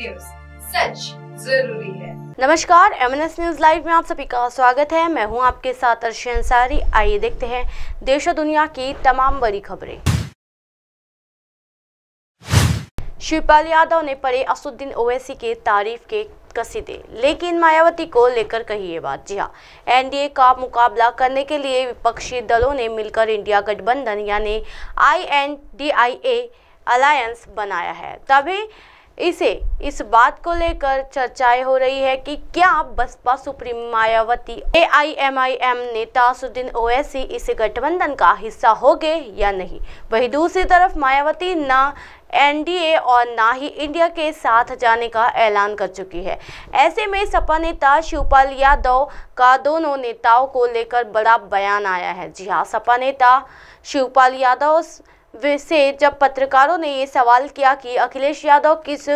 news सच जरूरी है नमस्कार M N S news live में आप सभी का स्वागत है मैं हूं आपके साथ अर्शी अंसारी आइए देखते हैं देश और दुनिया की तमाम बड़ी खबरें शिवपाल यादव ने पढ़े असुद्दीन ओवैसी के तारीफ के कसीदे लेकिन मायावती को लेकर कही ये बात जी हाँ एनडीए का मुकाबला करने के लिए विपक्षी दलों ने मिलकर इंडिया गठबंधन यानी I N D I A alliance बनाया है तभी इसे इस बात को लेकर चर्चाएं हो रही है कि क्या बसपा सुप्रीम मायावती एआईएमआईएम नेता असुद्दीन ओवैसी इस गठबंधन का हिस्सा हो गए या नहीं वहीं दूसरी तरफ मायावती ना एनडीए और ना ही इंडिया के साथ जाने का ऐलान कर चुकी है ऐसे में सपा नेता शिवपाल यादव का दोनों नेताओं को लेकर बड़ा बयान आया है जी हाँ सपा नेता शिवपाल यादव से जब पत्रकारों ने ये सवाल किया कि अखिलेश यादव किस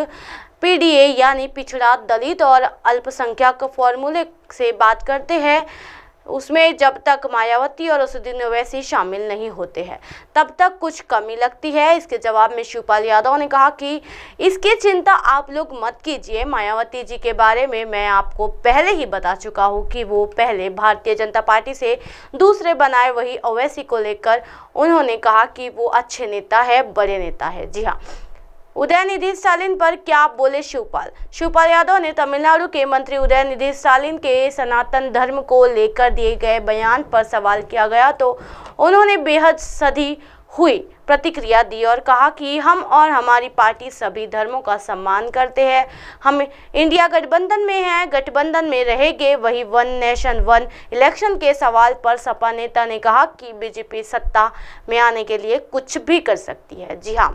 पीडीए यानी पिछड़ा दलित और अल्पसंख्यक फॉर्मूले से बात करते हैं उसमें जब तक मायावती और असुद्दीन ओवैसी शामिल नहीं होते हैं तब तक कुछ कमी लगती है इसके जवाब में शिवपाल यादव ने कहा कि इसकी चिंता आप लोग मत कीजिए मायावती जी के बारे में मैं आपको पहले ही बता चुका हूँ कि वो पहले भारतीय जनता पार्टी से दूसरे बनाए वही ओवैसी को लेकर उन्होंने कहा कि वो अच्छे नेता है बड़े नेता है जी हाँ उदयनिधि स्टालिन पर क्या बोले शिवपाल शिवपाल यादव ने तमिलनाडु के मंत्री उदयनिधि स्टालिन के सनातन धर्म को लेकर दिए गए बयान पर सवाल किया गया तो उन्होंने बेहद सधी हुई प्रतिक्रिया दी और कहा कि हम और हमारी पार्टी सभी धर्मों का सम्मान करते हैं हम इंडिया गठबंधन में हैं गठबंधन में रहेंगे वही वन नेशन वन इलेक्शन के सवाल पर सपा नेता ने कहा कि बीजेपी सत्ता में आने के लिए कुछ भी कर सकती है जी हाँ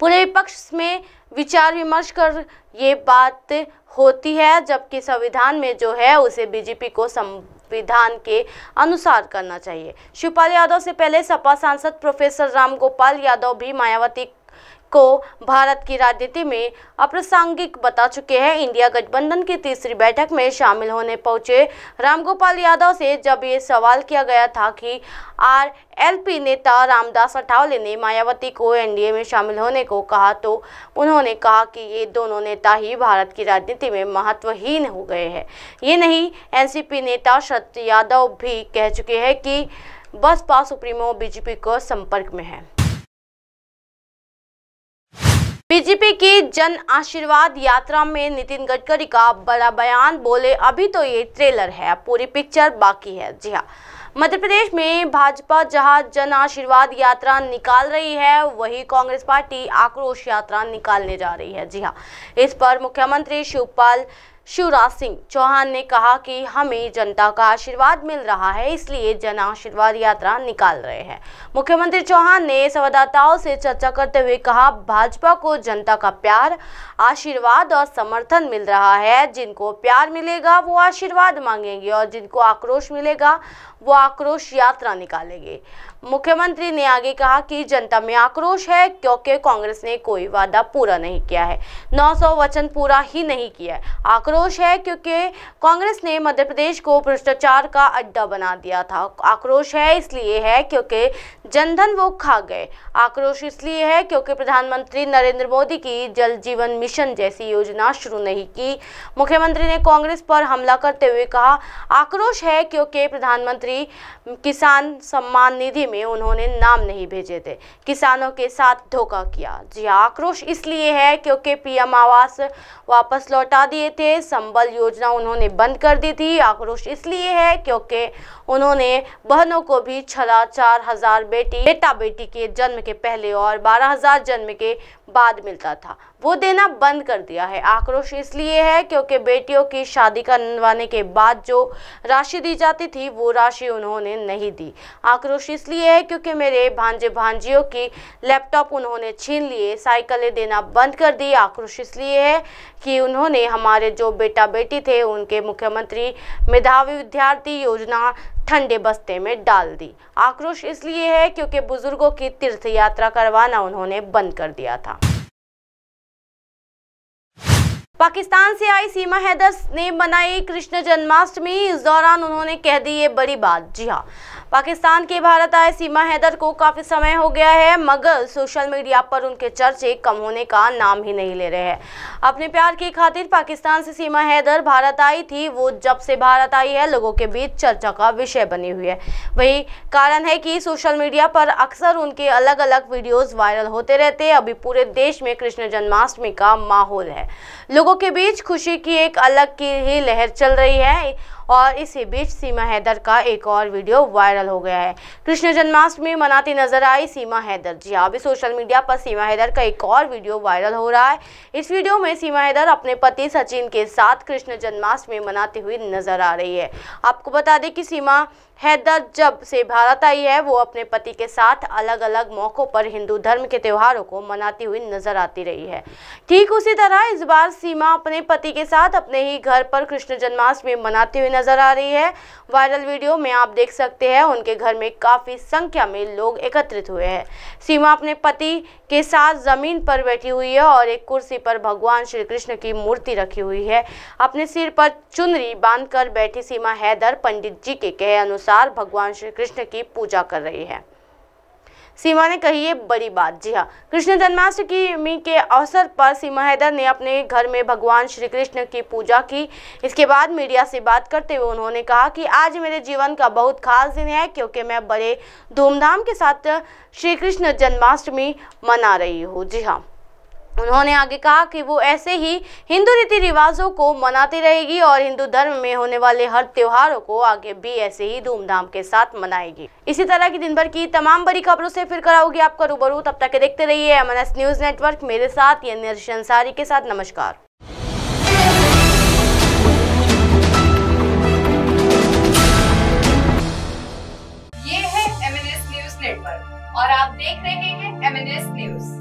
पूरे विपक्ष में विचार विमर्श कर ये बात होती है जबकि संविधान में जो है उसे बीजेपी को संविधान के अनुसार करना चाहिए शिवपाल यादव से पहले सपा सांसद प्रोफेसर राम गोपाल यादव भी मायावती को भारत की राजनीति में अप्रासंगिक बता चुके हैं इंडिया गठबंधन की तीसरी बैठक में शामिल होने पहुंचे रामगोपाल यादव से जब ये सवाल किया गया था कि आर एलपी नेता रामदास अठावले ने मायावती को एनडीए में शामिल होने को कहा तो उन्होंने कहा कि ये दोनों नेता ही भारत की राजनीति में महत्वहीन हो गए हैं ये नहीं एनसीपी नेता शरद यादव भी कह चुके हैं कि बसपा सुप्रीमो बीजेपी को संपर्क में है बीजेपी की जन आशीर्वाद यात्रा में नितिन गडकरी का बड़ा बयान बोले अभी तो ये ट्रेलर है पूरी पिक्चर बाकी है जी हाँ मध्य प्रदेश में भाजपा जहां जन आशीर्वाद यात्रा निकाल रही है वही कांग्रेस पार्टी आक्रोश यात्रा निकालने जा रही है जी हाँ इस पर मुख्यमंत्री शिवपाल शिवराज सिंह चौहान ने कहा कि हमें जनता का आशीर्वाद मिल रहा है इसलिए जन आशीर्वाद यात्रा निकाल रहे हैं मुख्यमंत्री चौहान ने संवाददाताओं से चर्चा करते हुए कहा भाजपा को जनता का प्यार आशीर्वाद और समर्थन मिल रहा है जिनको प्यार मिलेगा वो आशीर्वाद मांगेंगे और जिनको आक्रोश मिलेगा वो आक्रोश यात्रा निकालेंगे मुख्यमंत्री ने आगे कहा कि जनता में आक्रोश है क्योंकि कांग्रेस ने कोई वादा पूरा नहीं किया है 900 वचन पूरा ही नहीं किया है आक्रोश है क्योंकि कांग्रेस ने मध्य प्रदेश को भ्रष्टाचार का अड्डा बना दिया था आक्रोश है इसलिए है क्योंकि जनधन वो खा गए आक्रोश इसलिए है क्योंकि प्रधानमंत्री नरेंद्र मोदी की जल जीवन मिशन जैसी योजना शुरू नहीं की मुख्यमंत्री ने कांग्रेस पर हमला करते हुए कहा आक्रोश है क्योंकि प्रधानमंत्री किसान सम्मान निधि में उन्होंने नाम नहीं भेजे थे किसानों के साथ धोखा किया जी हाँ, आक्रोश इसलिए है क्योंकि पीएम आवास वापस लौटा दिए थे संबल योजना उन्होंने बंद कर दी थी आक्रोश इसलिए है क्योंकि उन्होंने बहनों को भी छला चार हजार बेटी बेटा बेटी के जन्म के पहले और 12000 जन्म के बाद मिलता था वो देना बंद कर दिया है आक्रोश इसलिए है क्योंकि बेटियों की शादी करवाने के बाद जो राशि दी जाती थी वो राशि उन्होंने नहीं दी आक्रोश इसलिए है क्योंकि मेरे भांजे भांजियों की लैपटॉप उन्होंने छीन लिए साइकिलें देना बंद कर दी आक्रोश इसलिए है कि उन्होंने हमारे जो बेटा बेटी थे उनके मुख्यमंत्री मेधावी विद्यार्थी योजना ठंडे बस्ते में डाल दी आक्रोश इसलिए है क्योंकि बुजुर्गों की तीर्थ यात्रा करवाना उन्होंने बंद कर दिया था पाकिस्तान से आई सीमा हैदर ने मनाई कृष्ण जन्माष्टमी इस दौरान उन्होंने कह दी ये बड़ी बात जी हाँ पाकिस्तान के भारत आए सीमा हैदर को काफ़ी समय हो गया है मगर सोशल मीडिया पर उनके चर्चे कम होने का नाम ही नहीं ले रहे हैं अपने प्यार की खातिर पाकिस्तान से सीमा हैदर भारत आई थी वो जब से भारत आई है लोगों के बीच चर्चा का विषय बनी हुई है वही कारण है कि सोशल मीडिया पर अक्सर उनके अलग अलग वीडियोज़ वायरल होते रहते हैं अभी पूरे देश में कृष्ण जन्माष्टमी का माहौल है लोगों लोगों के बीच खुशी की एक अलग की ही लहर चल रही है और इसी बीच सीमा हैदर का एक और वीडियो वायरल हो गया है कृष्ण जन्माष्टमी मनाती नजर आई सीमा हैदर जी हाँ अभी सोशल मीडिया पर सीमा हैदर का एक और वीडियो वायरल हो रहा है इस वीडियो में सीमा हैदर अपने पति सचिन के साथ कृष्ण जन्माष्टमी मनाती हुई नजर आ रही है आपको बता दें कि सीमा हैदर जब से भारत आई है वो अपने पति के साथ अलग अलग मौक़ों पर हिंदू धर्म के त्योहारों को मनाती हुई नजर आती रही है ठीक उसी तरह इस बार सीमा अपने पति के साथ अपने ही घर पर कृष्ण जन्माष्टमी मनाती हुई नजर आ रही है वायरल वीडियो में आप देख सकते हैं उनके घर में काफ़ी संख्या में लोग एकत्रित हुए हैं सीमा अपने पति के साथ ज़मीन पर बैठी हुई है और एक कुर्सी पर भगवान श्री कृष्ण की मूर्ति रखी हुई है अपने सिर पर चुनरी बांधकर बैठी सीमा हैदर पंडित जी के कहे अनुसार भगवान श्री कृष्ण की पूजा कर रही है सीमा ने कही ये बड़ी बात जी हाँ कृष्ण जन्माष्टमी के अवसर पर सीमा हैदर ने अपने घर में भगवान श्री कृष्ण की पूजा की इसके बाद मीडिया से बात करते हुए उन्होंने कहा कि आज मेरे जीवन का बहुत खास दिन है क्योंकि मैं बड़े धूमधाम के साथ श्री कृष्ण जन्माष्टमी मना रही हूँ जी हाँ उन्होंने आगे कहा कि वो ऐसे ही हिंदू रीति रिवाजों को मनाती रहेगी और हिंदू धर्म में होने वाले हर त्योहारों को आगे भी ऐसे ही धूमधाम के साथ मनाएगी इसी तरह की दिन भर की तमाम बड़ी खबरों से फिर कराओगी आपका रूबरू तब तक देखते रहिए एम न्यूज नेटवर्क मेरे साथ ये अंसारी के साथ नमस्कार और आप देख रहे हैं एम न्यूज